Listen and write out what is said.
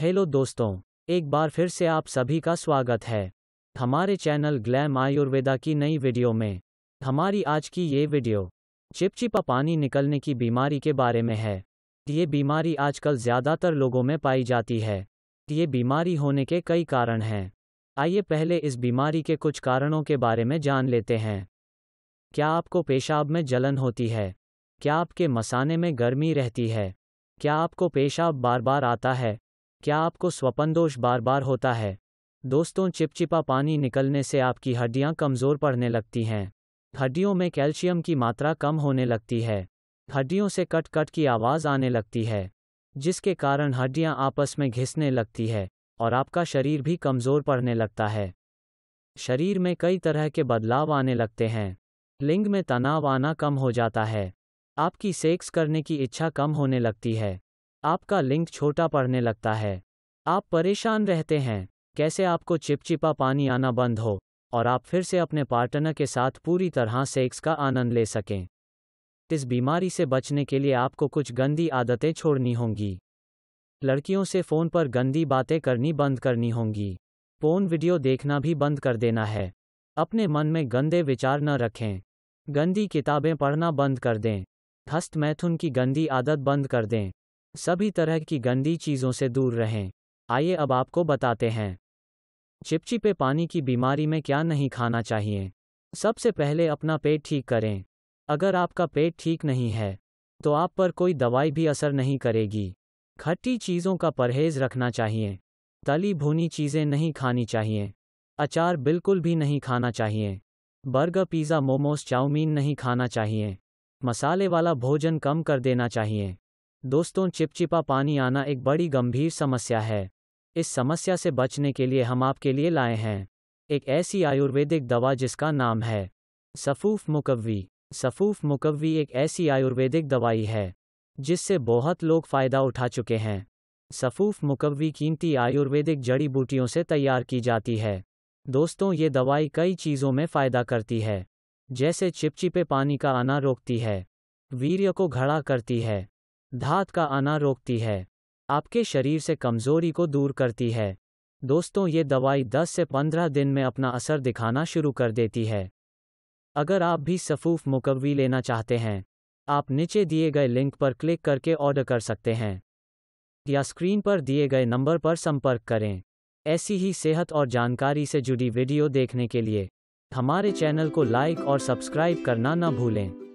hello दोस्तों एक बार फिर से आप सभी का स्वागत है हमारे चैनल ग्लैम आयुर्वेदा की नई वीडियो में हमारी आज की ये वीडियो चिपचिपा पानी निकलने की बीमारी के बारे में है ये बीमारी आजकल ज़्यादातर लोगों में पाई जाती है ये बीमारी होने के कई कारण हैं आइए पहले इस बीमारी के कुछ कारणों के बारे में जान लेते हैं क्या आपको पेशाब में जलन होती है क्या आपके मसाने में गर्मी रहती है क्या आपको पेशाब बार बार आता है क्या आपको स्वपनदोष बार बार होता है दोस्तों चिपचिपा पानी निकलने से आपकी हड्डियां कमज़ोर पड़ने लगती हैं हड्डियों में कैल्शियम की मात्रा कम होने लगती है हड्डियों से कट कट की आवाज़ आने लगती है जिसके कारण हड्डियां आपस में घिसने लगती है और आपका शरीर भी कमज़ोर पड़ने लगता है शरीर में कई तरह के बदलाव आने लगते हैं लिंग में तनाव आना कम हो जाता है आपकी सेक्स करने की इच्छा कम होने लगती है आपका लिंक छोटा पड़ने लगता है आप परेशान रहते हैं कैसे आपको चिपचिपा पानी आना बंद हो और आप फिर से अपने पार्टनर के साथ पूरी तरह सेक्स का आनंद ले सकें इस बीमारी से बचने के लिए आपको कुछ गंदी आदतें छोड़नी होंगी लड़कियों से फ़ोन पर गंदी बातें करनी बंद करनी होंगी फोन वीडियो देखना भी बंद कर देना है अपने मन में गंदे विचार न रखें गंदी किताबें पढ़ना बंद कर दें हस्त मैथुन की गंदी आदत बंद कर दें सभी तरह की गंदी चीज़ों से दूर रहें आइए अब आपको बताते हैं चिपचिपे पानी की बीमारी में क्या नहीं खाना चाहिए सबसे पहले अपना पेट ठीक करें अगर आपका पेट ठीक नहीं है तो आप पर कोई दवाई भी असर नहीं करेगी खट्टी चीज़ों का परहेज रखना चाहिए तली भुनी चीज़ें नहीं खानी चाहिए अचार बिल्कुल भी नहीं खाना चाहिए बर्गर पिज़्ज़ा मोमोज चाउमीन नहीं खाना चाहिए मसाले वाला भोजन कम कर देना चाहिए दोस्तों चिपचिपा पानी आना एक बड़ी गंभीर समस्या है इस समस्या से बचने के लिए हम आपके लिए लाए हैं एक ऐसी आयुर्वेदिक दवा जिसका नाम है सफूफ मुकवी सफूफ मुकवी एक ऐसी आयुर्वेदिक दवाई है जिससे बहुत लोग फ़ायदा उठा चुके हैं सफूफ मुकवी कीमती आयुर्वेदिक जड़ी बूटियों से तैयार की जाती है दोस्तों ये दवाई कई चीज़ों में फ़ायदा करती है जैसे चिपचिपे पानी का आना रोकती है वीर्य को घड़ा करती है धात का आना रोकती है आपके शरीर से कमजोरी को दूर करती है दोस्तों ये दवाई 10 से 15 दिन में अपना असर दिखाना शुरू कर देती है अगर आप भी सफूफ मुकवी लेना चाहते हैं आप नीचे दिए गए लिंक पर क्लिक करके ऑर्डर कर सकते हैं या स्क्रीन पर दिए गए नंबर पर संपर्क करें ऐसी ही सेहत और जानकारी से जुड़ी वीडियो देखने के लिए हमारे चैनल को लाइक और सब्सक्राइब करना न भूलें